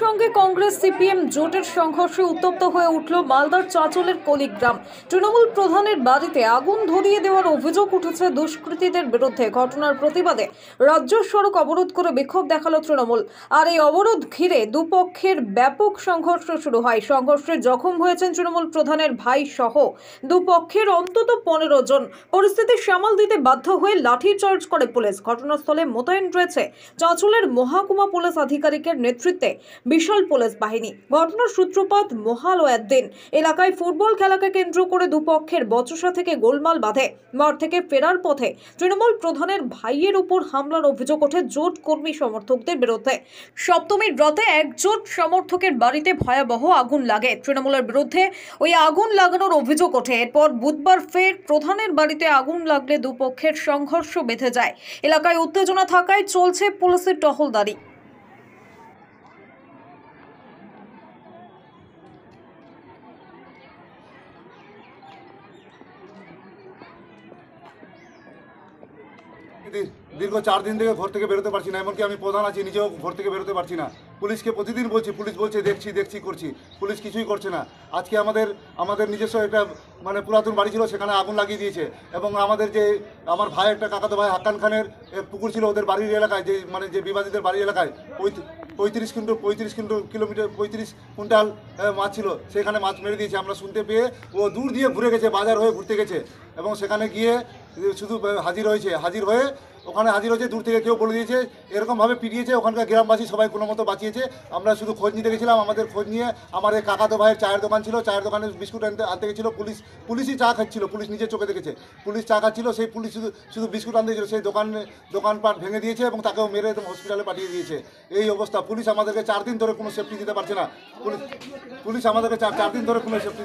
সঙ্গে কংগ্রেস সিপিএম জোটের সংঘর্ষে উত্তপ্ত হয়ে উঠল মালদার চাঁচলের কলিগ্রাম তৃণমূল প্রধানের বাড়িতে আগুন ধরিয়ে দেওয়ার অভিযোগ উঠেছে দুষ্কৃতীদের বিরুদ্ধে ঘটনার প্রতিবাদে রাজ্য সড়ক অবরোধ করে বিক্ষোভ দেখালো তৃণমূল আর এই অবরোধ ঘিরে দুপক্ষের ব্যাপক সংঘর্ষ শুরু হয় সংঘর্ষে জখম হয়েছেন তৃণমূল প্রধানের ভাই সহ দুপক্ষের অন্তত পনেরো জন পরিস্থিতি সামাল দিতে বাধ্য হয়ে লাঠিচার্জ করে পুলিশ ঘটনাস্থলে মোতায়েন রয়েছে চাঁচলের মহাকুমা পুলিশ আধিকারিকের নেতৃত্বে বিশাল পুলিশ বাহিনী ঘটনার সূত্রপাত মহালয়ার দিন এলাকায় ফুটবল খেলাকে কেন্দ্র করে দুপক্ষের বচসা থেকে গোলমাল বাঁধে মর থেকে ফেরার পথে তৃণমূল প্রধানের ভাইয়ের উপর হামলার অভিযোগ ওঠে জোট কর্মী সমর্থকদের বিরুদ্ধে সপ্তমীর রথে একজোট সমর্থকের বাড়িতে ভয়াবহ আগুন লাগে তৃণমূলের বিরুদ্ধে ওই আগুন লাগানোর অভিযোগ ওঠে এরপর বুধবার ফের প্রধানের বাড়িতে আগুন লাগলে দুপক্ষের সংঘর্ষ বেঁধে যায় এলাকায় উত্তেজনা থাকায় চলছে পুলিশের টহলদারি দীর্ঘ চার দিন থেকে ঘর থেকে বেরোতে পারছি না এমনকি আমি প্রধান আছি নিজেও ঘর থেকে বেরোতে পারছি না পুলিশকে প্রতিদিন বলছি পুলিশ বলছে দেখছি দেখছি করছি পুলিশ কিছুই করছে না আজকে আমাদের আমাদের নিজস্ব একটা মানে পুরাতন বাড়ি ছিল সেখানে আগুন লাগিয়ে দিয়েছে এবং আমাদের যে আমার ভাই একটা কাকাতো ভাই হাক্কান খানের পুকুর ছিল ওদের বাড়ির এলাকায় যে মানে যে বিবাদীদের বাড়ির এলাকায় পঁয়ত্রিশ কিন্তু পঁয়ত্রিশ কিন্তু কিলোমিটার পঁয়ত্রিশ কুইন্টাল মাছ ছিল সেখানে মাছ মেরে দিয়েছে আমরা শুনতে পেয়ে ও দূর দিয়ে ঘুরে গেছে বাজার হয়ে ঘুরতে গেছে এবং সেখানে গিয়ে শুধু হাজির হয়েছে হাজির হয়ে ওখানে হাজির হয়েছে দূর থেকে কেউ বলে দিয়েছে এরকমভাবে পিটিয়েছে ওখানকার গ্রামবাসী সবাই কোনো মতো বাঁচিয়েছে আমরা শুধু খোঁজ নিতে গেছিলাম আমাদের খোঁজ নিয়ে আমাদের কাকাতো ভাইয়ের চায়ের দোকান ছিল চায়ের দোকানে বিস্কুট আনতে আনতে গেছিলো পুলিশ পুলিশই চা খাচ্ছিল পুলিশ নিজের চোখে দেখেছে পুলিশ চা খাচ্ছিল সেই পুলিশ শুধু শুধু বিস্কুট আনতে ছিল সেই দোকান দোকানপাট ভেঙে দিয়েছে এবং তাকেও মেরে একদম হসপিটালে পাঠিয়ে দিয়েছে এই অবস্থা পুলিশ আমাদেরকে চার দিন ধরে কোনো সেফটি দিতে পারছে না পুলিশ পুলিশ আমাদেরকে চার চার দিন ধরে কোনো সেফটি